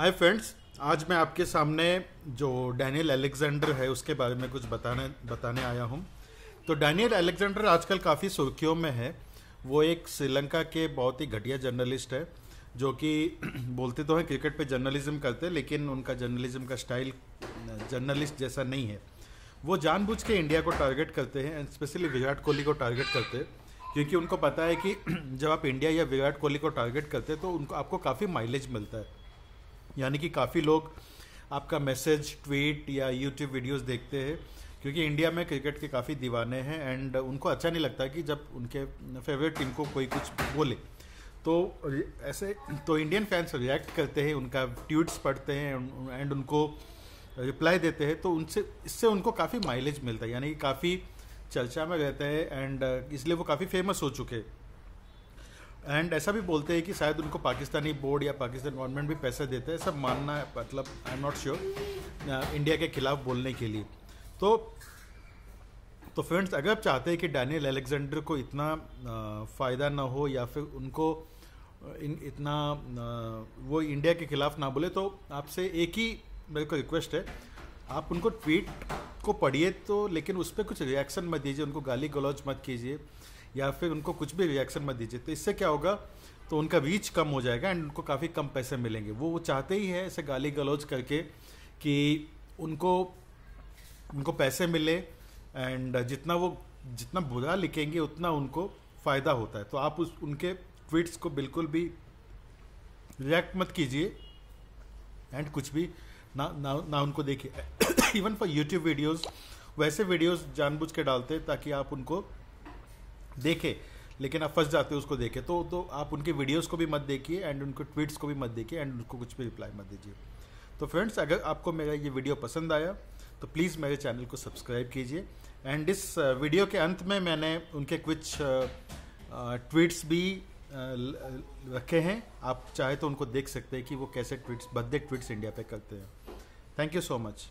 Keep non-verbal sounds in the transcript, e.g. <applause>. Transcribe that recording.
hi friends आज मैं आपके सामने जो डैनियल अलेक्जेंडर है उसके बारे में कुछ बताने बताने आया हूँ तो डैनियल अलेक्जेंडर आजकल काफ़ी सुर्खियों में है वो एक श्रीलंका के बहुत ही घटिया जर्नलिस्ट है जो कि <clears throat> बोलते तो हैं क्रिकेट पे जर्नलिज्म करते लेकिन उनका जर्नलिज्म का स्टाइल जर्नलिस्ट जैसा नहीं है वो जानबूझ के इंडिया को टारगेट करते हैं एंड स्पेशली विराट कोहली को टारगेट करते हैं क्योंकि उनको पता है कि <clears throat> जब आप इंडिया या विराट कोहली को टारगेट करते हैं तो उनको आपको काफ़ी माइलेज मिलता है यानी कि काफ़ी लोग आपका मैसेज ट्वीट या यूट्यूब वीडियोस देखते हैं क्योंकि इंडिया में क्रिकेट के काफ़ी दीवाने हैं एंड उनको अच्छा नहीं लगता कि जब उनके फेवरेट टीम को कोई कुछ बोले तो ऐसे तो इंडियन फैंस रिएक्ट करते हैं उनका ट्वीट्स पढ़ते हैं एंड उनको रिप्लाई देते हैं तो उनसे इससे उनको काफ़ी माइलेज मिलता है यानी कि काफ़ी चर्चा में रहते हैं एंड इसलिए वो काफ़ी फेमस हो चुके हैं एंड ऐसा भी बोलते हैं कि शायद उनको पाकिस्तानी बोर्ड या पाकिस्तान गवर्नमेंट भी पैसे देते हैं सब मानना है मतलब I am not sure India के खिलाफ बोलने के लिए तो तो फ्रेंड्स अगर आप चाहते हैं कि डैनियल अलेक्जेंडर को इतना फ़ायदा ना हो या फिर उनको इन इतना वो इंडिया के खिलाफ ना बोले तो आपसे एक ही मेरे को रिक्वेस्ट है आप उनको ट्वीट को पढ़िए तो लेकिन उस पर कुछ रिएक्शन मत दीजिए उनको गाली गलौज मत कीजिए या फिर उनको कुछ भी रिएक्शन मत दीजिए तो इससे क्या होगा तो उनका रीच कम हो जाएगा एंड उनको काफ़ी कम पैसे मिलेंगे वो वो चाहते ही है ऐसे गाली गलौज करके कि उनको उनको पैसे मिले एंड जितना वो जितना बुरा लिखेंगे उतना उनको फ़ायदा होता है तो आप उस उनके ट्वीट्स को बिल्कुल भी रिएक्ट मत कीजिए एंड कुछ भी ना ना ना उनको देखिए इवन फॉर यूट्यूब वीडियोस वैसे वीडियोस जानबूझ के डालते ताकि आप उनको देखे लेकिन आप फंस जाते हो उसको देखे तो तो आप उनके वीडियोस को भी मत देखिए एंड उनके ट्वीट्स को भी मत देखिए एंड उनको कुछ भी रिप्लाई मत दीजिए तो फ्रेंड्स अगर आपको मेरा ये वीडियो पसंद आया तो प्लीज़ मेरे चैनल को सब्सक्राइब कीजिए एंड इस वीडियो के अंत में मैंने उनके कुछ ट्वीट्स भी रखे हैं आप चाहे तो उनको देख सकते हैं कि वो कैसे ट्वीट्स बद्दे ट्वीट्स इंडिया पे करते हैं थैंक यू सो मच